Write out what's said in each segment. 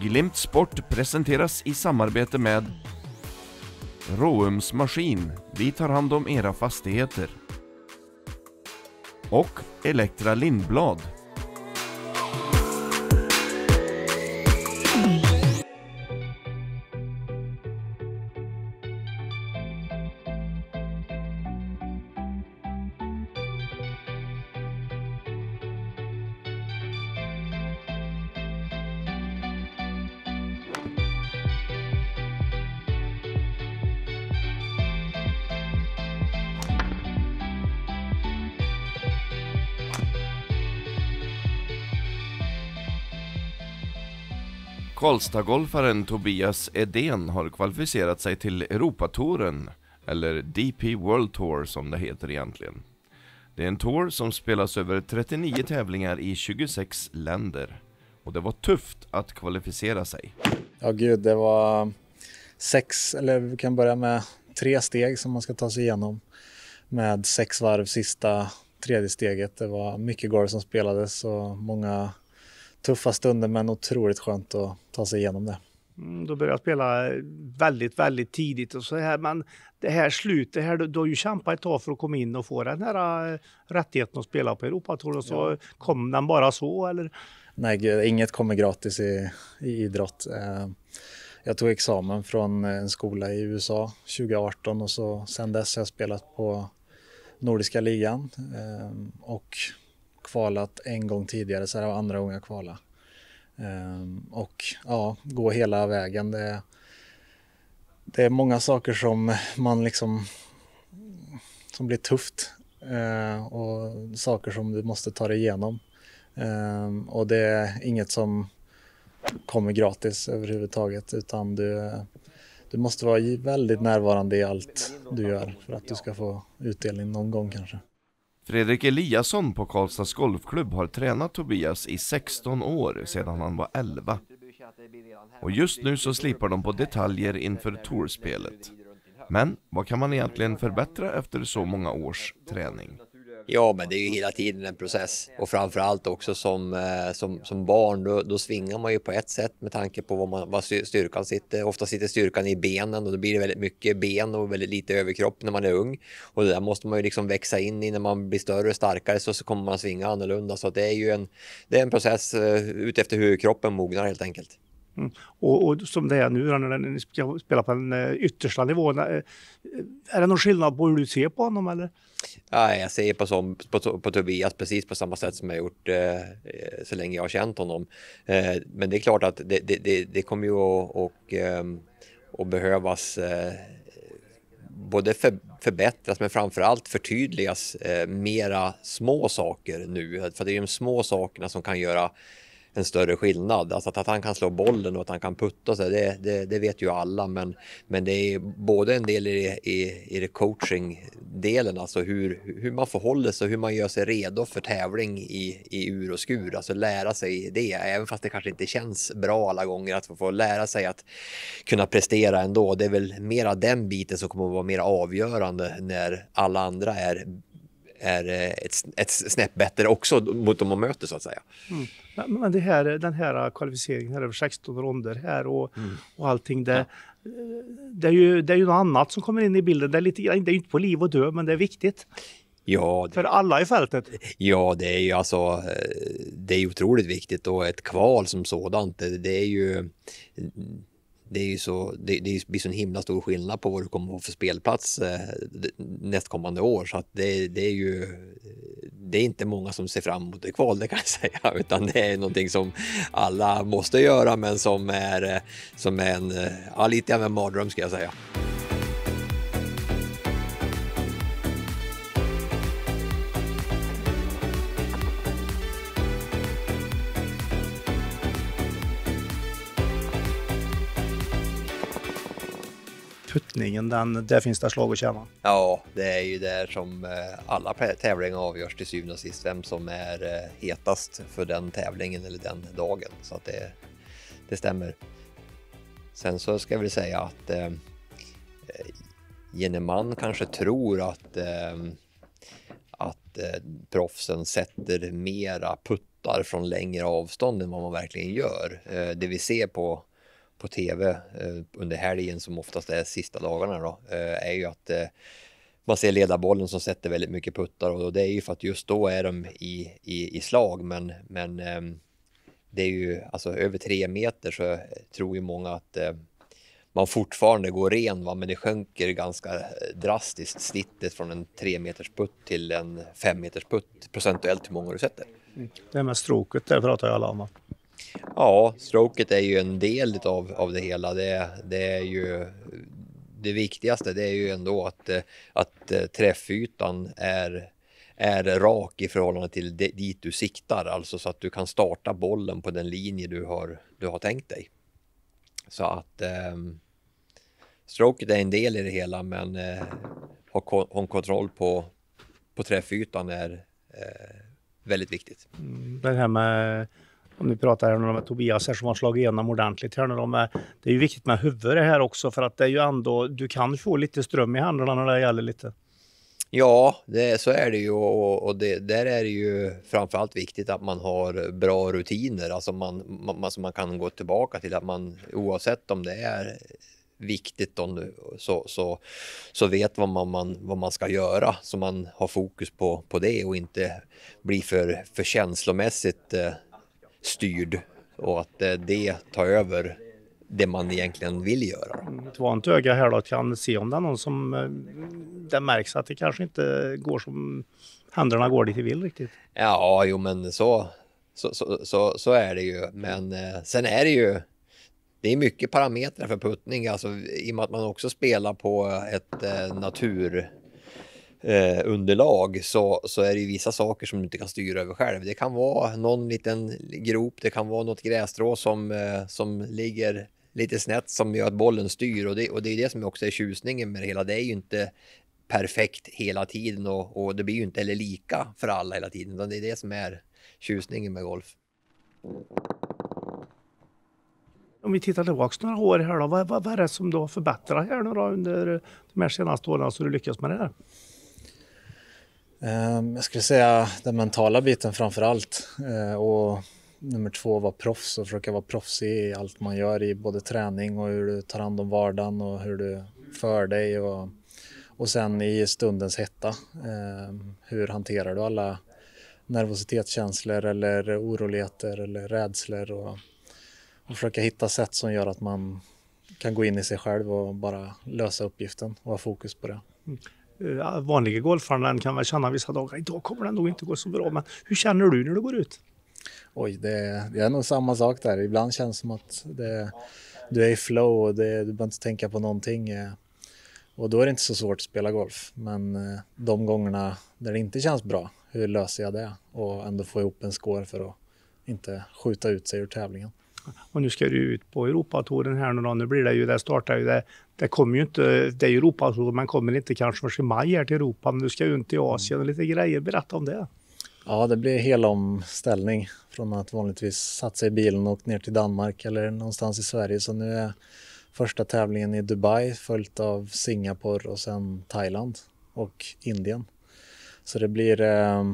Glimt Sport presenteras i samarbete med Råums Maskin, vi tar hand om era fastigheter. Och Elektra Lindblad, Karlstadgolfaren Tobias Edén har kvalificerat sig till Europatouren, eller DP World Tour som det heter egentligen. Det är en tour som spelas över 39 tävlingar i 26 länder. Och det var tufft att kvalificera sig. Ja, gud, det var sex, eller vi kan börja med tre steg som man ska ta sig igenom med sex varv sista tredje steget. Det var mycket golf som spelades och många tuffa stunder, men otroligt skönt att ta sig igenom det. Mm, då började jag spela väldigt, väldigt tidigt. Och så här, men det här slutet, här, du har ju kämpat ett tag för att komma in och få den här eh, rättigheten att spela på Europatouren. Så ja. kom den bara så, eller? Nej, gud, inget kommer gratis i, i idrott. Eh, jag tog examen från en skola i USA 2018 och så sen dess har jag spelat på Nordiska ligan eh, och kvalat en gång tidigare så det var andra gången jag kvalade. Um, och ja, gå hela vägen. Det, det är många saker som man liksom som blir tufft uh, och saker som du måste ta dig igenom. Um, och det är inget som kommer gratis överhuvudtaget utan du, du måste vara väldigt närvarande i allt du gör för att du ska få utdelning någon gång kanske. Fredrik Eliasson på Karlstads Golfklubb har tränat Tobias i 16 år sedan han var 11. Och just nu så slipar de på detaljer inför tourspelet. Men vad kan man egentligen förbättra efter så många års träning? Ja, men det är ju hela tiden en process och framför allt också som, eh, som, som barn, då, då, svingar man ju på ett sätt med tanke på vad, man, vad styrkan sitter. Ofta sitter styrkan i benen och då blir det väldigt mycket ben och väldigt lite överkropp när man är ung. Och det där måste man ju liksom växa in i när man blir större och starkare så, så kommer man svinga annorlunda. Så det är ju en, det är en process eh, utefter hur kroppen mognar helt enkelt. Mm. Och, och, som det är nu när ni spelar på den eh, yttersta nivån, eh, är det någon skillnad på hur du ser på honom eller? Nej, jag ser på, som, på, på Tobias precis på samma sätt som jag gjort eh, eh, så länge jag har känt honom. Eh, men det är klart att det, det, det, det kommer ju att och, och ehm, behövas eh, både för, förbättras men framförallt förtydligas eh, mera små saker nu. För det är de små sakerna som kan göra en större skillnad. Alltså att, att han kan slå bollen och att han kan putta sig, det, det, det, vet ju alla. Men, men det är både en del i, i, i det coaching-delen, alltså hur, hur man förhåller sig, och hur man gör sig redo för tävling i, i ur och skur. Alltså lära sig det, även fast det kanske inte känns bra alla gånger att få lära sig att kunna prestera ändå. Det är väl mera den biten som kommer att vara mer avgörande när alla andra är är eh, ett, ett snäpp bättre också mot dem man möter så att säga. Mm. Men det här, eh, den här eh, kvalificeringen här över 16 ronder här och, mm. och allting det, ja. det, är ju, det är ju något annat som kommer in i bilden. Det är, lite, det är inte på liv och död men det är viktigt. Ja, det, för alla i fältet? Ja, det är ju alltså, det är otroligt viktigt och ett kval som sådant, det, det är ju det är ju så, det, det blir så en himla stor skillnad på vad du kommer att få för spelplats eh, nästkommande år så att det, det är ju det är inte många som ser fram emot ett kval det kan jag säga utan det är någonting som alla måste göra men som är eh, som är en, eh, ja, lite av en mardröm ska jag säga. tävlingen, den, där finns det slag att känna. Ja, det är ju där som eh, alla tävlingar avgörs till syvende och sist, vem som är eh, hetast för den tävlingen eller den dagen. Så att det, det stämmer. Sen så ska jag väl säga att eh, gemene man kanske tror att, eh, att eh, proffsen sätter mera puttar från längre avstånd än vad man verkligen gör. Eh, det vi ser på på tv eh, under helgen som oftast är sista dagarna då, eh, är ju att eh, man ser ledarbollen som sätter väldigt mycket puttar och det är ju för att just då är de i, i, i slag men, men ehm, det är ju alltså över tre meter så tror ju många att eh, man fortfarande går ren va? men det sjunker ganska eh, drastiskt snittet från en tre meters putt till en fem meters putt procentuellt hur många du sätter. Mm. Det här med stråket där pratar ju alla om. Ja, stroket är ju en del av, av det hela. Det, det är ju det viktigaste det är ju ändå att, att eh, träffytan är, är rak i förhållande till dit du siktar, alltså så att du kan starta bollen på den linje du har, du har tänkt dig. Så att eh, stroket är en del i det hela, men eh, ha, ha kontroll på, på träffytan är eh, väldigt viktigt. Mm, det här med om vi pratar här de här Tobias här som har slagit igenom ordentligt här nu. De är, det är ju viktigt med huvudet här också för att det är ju ändå, du kan få lite ström i händerna när det gäller lite. Ja, det, så är det ju och, och det, där är det ju framförallt viktigt att man har bra rutiner, alltså man, man, alltså man kan gå tillbaka till att man oavsett om det är viktigt då nu, så, så, så vet vad man, man, vad man ska göra så man har fokus på, på det och inte blir för, för känslomässigt eh, styrd och att eh, det tar över det man egentligen vill göra. Ett vant öga här då kan se om det är någon som eh, det märks att det kanske inte går som händerna går dit de vill riktigt. Ja, jo men så, så, så, så, så är det ju. Men eh, sen är det ju det är mycket parametrar för puttning, alltså i och med att man också spelar på ett natur eh, underlag så, så är det ju vissa saker som du inte kan styra över själv. Det kan vara någon liten grop, det kan vara något grässtrå som, eh, som ligger lite snett som gör att bollen styr och det, och det är det som också är tjusningen med det hela. Det är ju inte perfekt hela tiden och, och det blir ju inte heller lika för alla hela tiden. Utan det är det som är tjusningen med golf. Om vi tittar tillbaka några år här då, vad, vad, vad är det som du har förbättrat här nu då under de här senaste åren så du lyckas med det här? Ehm, jag skulle säga den mentala biten framför allt. Eh, och nummer två, vara proffs och försöka vara proffsig i allt man gör i både träning och hur du tar hand om vardagen och hur du för dig. Och, och sen i stundens hetta, ehm, hur hanterar du alla nervositetskänslor eller oroligheter eller rädslor och, och försöka hitta sätt som gör att man kan gå in i sig själv och bara lösa uppgiften och ha fokus på det. Mm. Eh, vanliga golfaren kan väl känna vissa dagar, idag kommer den nog inte gå så bra. Men hur känner du när du går ut? Oj, det, det är nog samma sak där. Ibland känns det som att det, du är i flow och det, du behöver inte tänka på någonting. Eh. Och då är det inte så svårt att spela golf. Men eh, de gångerna där det inte känns bra, hur löser jag det? Och ändå få ihop en score för att inte skjuta ut sig ur tävlingen. Och nu ska du ut på Europatouren här nu då. Nu blir det ju, det startar ju det det kommer ju inte, det är ju Europatur, man kommer inte kanske först i maj här till Europa, men du ska ju inte i Asien och lite grejer. Berätta om det. Ja, det blir hel omställning från att vanligtvis satsa i bilen och åka ner till Danmark eller någonstans i Sverige. Så nu är första tävlingen i Dubai följt av Singapore och sen Thailand och Indien. Så det blir, eh,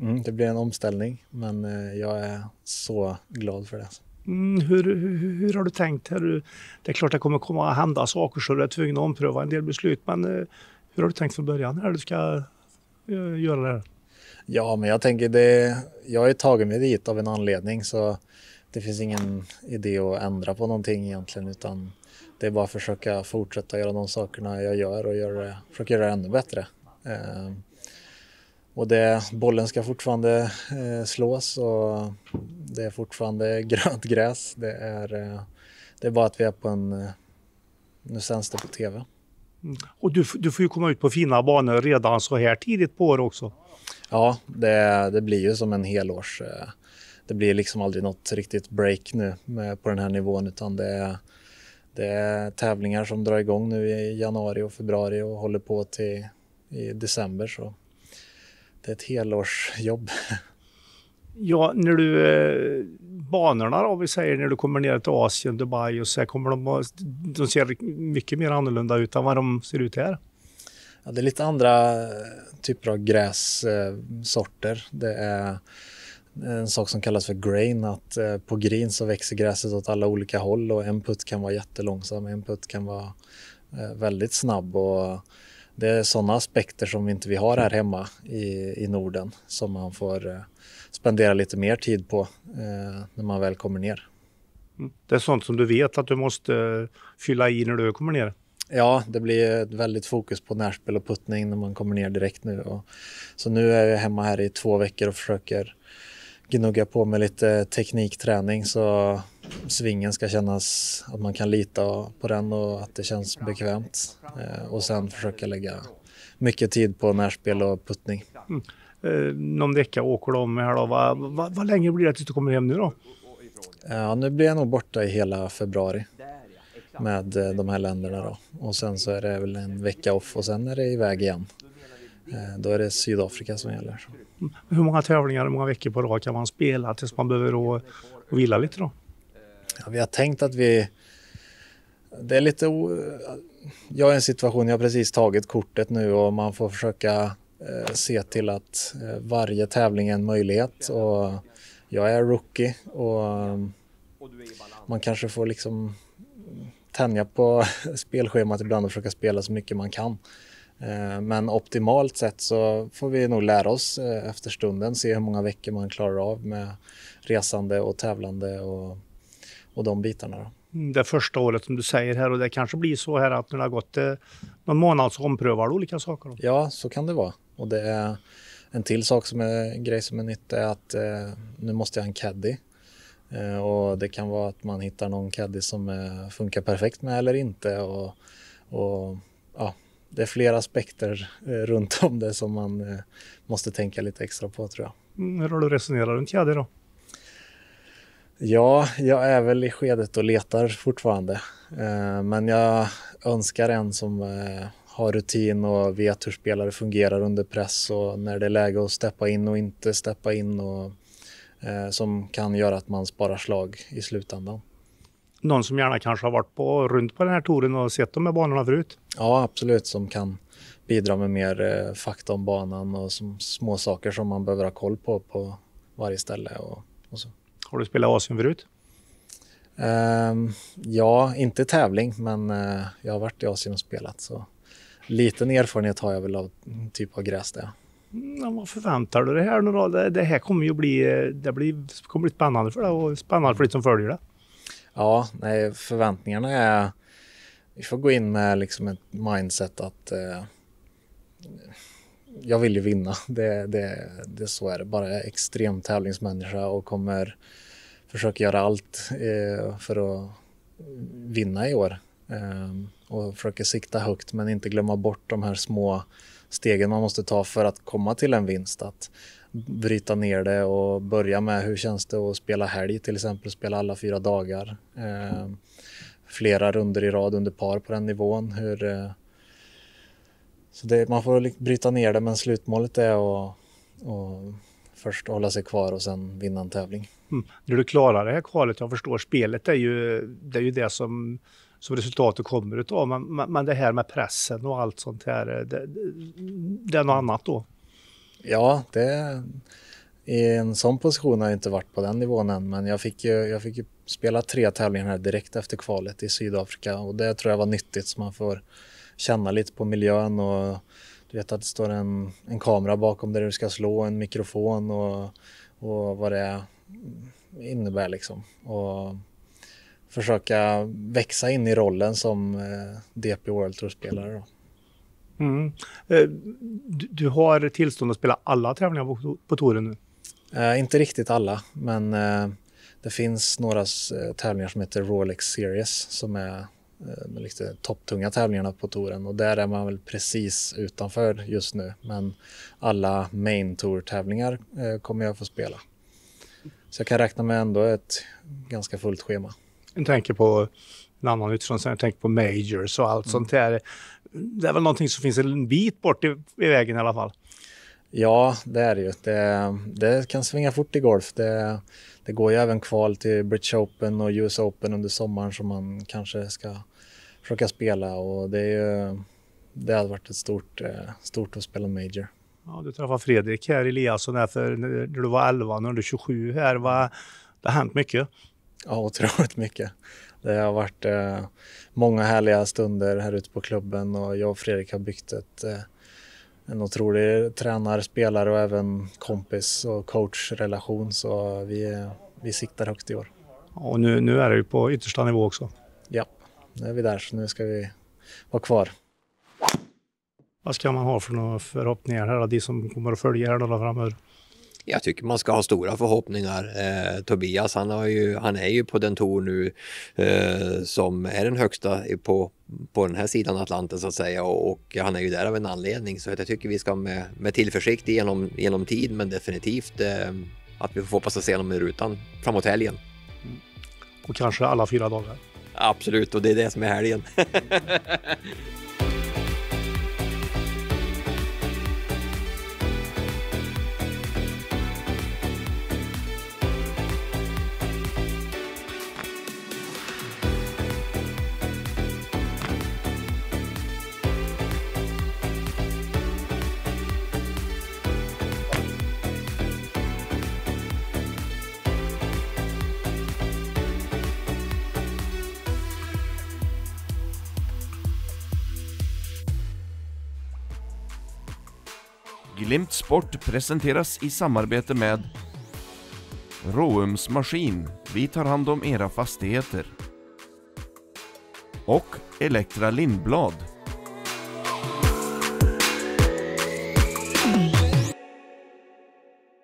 mm, det blir en omställning, men eh, jag är så glad för det. Mm, hur, hur, hur, har du tänkt här? Det är klart det kommer komma att hända saker så du är tvungen att ompröva en del beslut. Men eh, hur har du tänkt från början när du ska eh, göra det här? Ja, men jag tänker det. Jag har ju tagit mig dit av en anledning så det finns ingen idé att ändra på någonting egentligen utan det är bara att försöka fortsätta göra de sakerna jag gör och göra, försöka göra det ännu bättre. Eh, och det, bollen ska fortfarande eh, slås och det är fortfarande grönt gräs. Det är, eh, det är bara att vi är på en... Eh, nu sänds det på tv. Mm. Och du, du får ju komma ut på fina banor redan så här tidigt på året också. Ja, det, det blir ju som en helårs... Eh, det blir liksom aldrig något riktigt break nu med, på den här nivån utan det är, det är tävlingar som drar igång nu i januari och februari och håller på till i december. Så det är ett helårsjobb. Ja, när du, eh, banorna då, vi säger när du kommer ner till Asien, Dubai och så kommer de, de ser mycket mer annorlunda ut än vad de ser ut här. Ja, det är lite andra eh, typer av grässorter. Det är eh, en sak som kallas för grain, att på green så växer gräset åt alla olika håll och en putt kan vara jättelångsam, en putt kan vara väldigt snabb och det är sådana aspekter som inte vi har här mm. hemma i, i Norden som man får eh, spendera lite mer tid på eh, när man väl kommer ner. Mm. Det är sånt som du vet att du måste eh, fylla i när du kommer ner? Ja, det blir ett väldigt fokus på närspel och puttning när man kommer ner direkt nu. Och, så nu är jag hemma här i två veckor och försöker gnugga på med lite teknikträning. Så svingen ska kännas att man kan lita på den och att det känns bekvämt. Eh, och sen försöka lägga mycket tid på närspel och puttning. Mm. Eh, någon vecka åker du om här då. Vad, vad, vad länge blir det tills du kommer hem nu då? Ja, nu blir jag nog borta i hela februari med eh, de här länderna då. Och sen så är det väl en vecka off och sen är det iväg igen. Då är det Sydafrika som gäller. Mm. Hur många tävlingar, hur många veckor på rad kan man spela tills man behöver och, vila lite då? Ja, vi har tänkt att vi... Det är lite... O... Jag är i en situation, jag har precis tagit kortet nu och man får försöka eh, se till att eh, varje tävling är en möjlighet. Och jag är rookie och eh, man kanske får liksom tänja på spelschemat ibland och försöka spela så mycket man kan. Eh, men optimalt sett så får vi nog lära oss eh, efter stunden, se hur många veckor man klarar av med resande och tävlande och och de bitarna. Då. Mm, det första året som du säger här och det kanske blir så här att när det har gått eh, någon månad så omprövar du olika saker? Då. Ja, så kan det vara. Och det är en till sak som är grej som är nytt är att eh, nu måste jag ha en caddy. Eh, och det kan vara att man hittar någon caddy som eh, funkar perfekt med eller inte. Och, och, ja, det är flera aspekter eh, runt om det som man eh, måste tänka lite extra på tror jag. Mm, hur har du resonerat runt caddy då? Ja, jag är väl i skedet och letar fortfarande. Eh, men jag önskar en som eh, har rutin och vet hur spelare fungerar under press och när det är läge att steppa in och inte steppa in och eh, som kan göra att man sparar slag i slutändan. Någon som gärna kanske har varit på, runt på den här touren och sett de här banorna förut? Ja, absolut, som kan bidra med mer fakta om banan och som, små saker som man behöver ha koll på på varje ställe och, och så. Har du spelat Asien förut? Um, ja, inte tävling, men uh, jag har varit i Asien och spelat. Så. Liten erfarenhet har jag väl av typ av gräs där. Mm, ja, vad förväntar du dig här nu då? Det, det, här kommer ju bli, eh, det blir, kommer bli spännande för dig och spännande för dig som följer det. Ja, nej, förväntningarna är... Vi får gå in med liksom ett mindset att eh, jag vill ju vinna. Det, det, det, så är det. Bara jag är extrem tävlingsmänniska och kommer försöka göra allt eh, för att vinna i år. Eh, och försöker sikta högt men inte glömma bort de här små stegen man måste ta för att komma till en vinst. Att bryta ner det och börja med hur känns det att spela helg till exempel, spela alla fyra dagar. Eh, flera runder i rad under par på den nivån. Hur, eh, så det, man får bryta ner det, men slutmålet är att, att först hålla sig kvar och sen vinna en tävling. Mm. När du klarar det här kvalet, jag förstår, spelet är ju det, är ju det som, som resultatet kommer utav, men, men det här med pressen och allt sånt här, eh, det, det är något annat då? Ja, det, i en sån position har jag inte varit på den nivån än, men jag fick ju, jag fick ju spela tre tävlingar här direkt efter kvalet i Sydafrika och det tror jag var nyttigt så man får känna lite på miljön och du vet att det står en, en kamera bakom där du ska slå, en mikrofon och, och vad det innebär liksom. Och försöka växa in i rollen som eh, DP World Tour-spelare. Mm. Eh, du har tillstånd att spela alla tävlingar på touren nu? Eh, inte riktigt alla, men eh, det finns några eh, tävlingar som heter Rolex Series som är Eh, de lite topptunga tävlingarna på touren och där är man väl precis utanför just nu. Men alla main tour tävlingar eh, kommer jag få spela. Så jag kan räkna med ändå ett ganska fullt schema. Jag tänker på en annan utifrån, jag tänker på majors och allt mm. sånt där. Det är väl någonting som finns en bit bort i, i vägen i alla fall. Ja, det är det ju. Det, det kan svinga fort i golf. Det, det, går ju även kval till British Open och US Open under sommaren som man kanske ska försöka spela och det är ju, det hade varit ett stort, eh, stort att spela Major. Ja, du träffade Fredrik här, Eliasson, här för när du var 11, nu är du 27 här. Va, det har hänt mycket. Ja, otroligt mycket. Det har varit eh, många härliga stunder här ute på klubben och jag och Fredrik har byggt ett eh, en otrolig tränare, spelare och även kompis och coachrelation. Så vi, vi siktar högt i år. Och nu, nu är du på yttersta nivå också. Ja, nu är vi där så nu ska vi vara kvar. Vad ska man ha för några förhoppningar här, de som kommer att följa här framöver? jag tycker man ska ha stora förhoppningar. Eh, Tobias, han, har ju, han är ju på den tour nu eh, som är den högsta på, på den här sidan Atlanten så att säga och, och, han är ju där av en anledning så att jag tycker vi ska med, med tillförsikt genom, genom tid men definitivt eh, att vi får hoppas att se honom i rutan framåt helgen. Och kanske alla fyra dagar. Absolut, och det är det som är helgen. Glimt Sport presenteras i samarbete med Roums Maskin. Vi tar hand om era fastigheter. Och Elektra Lindblad.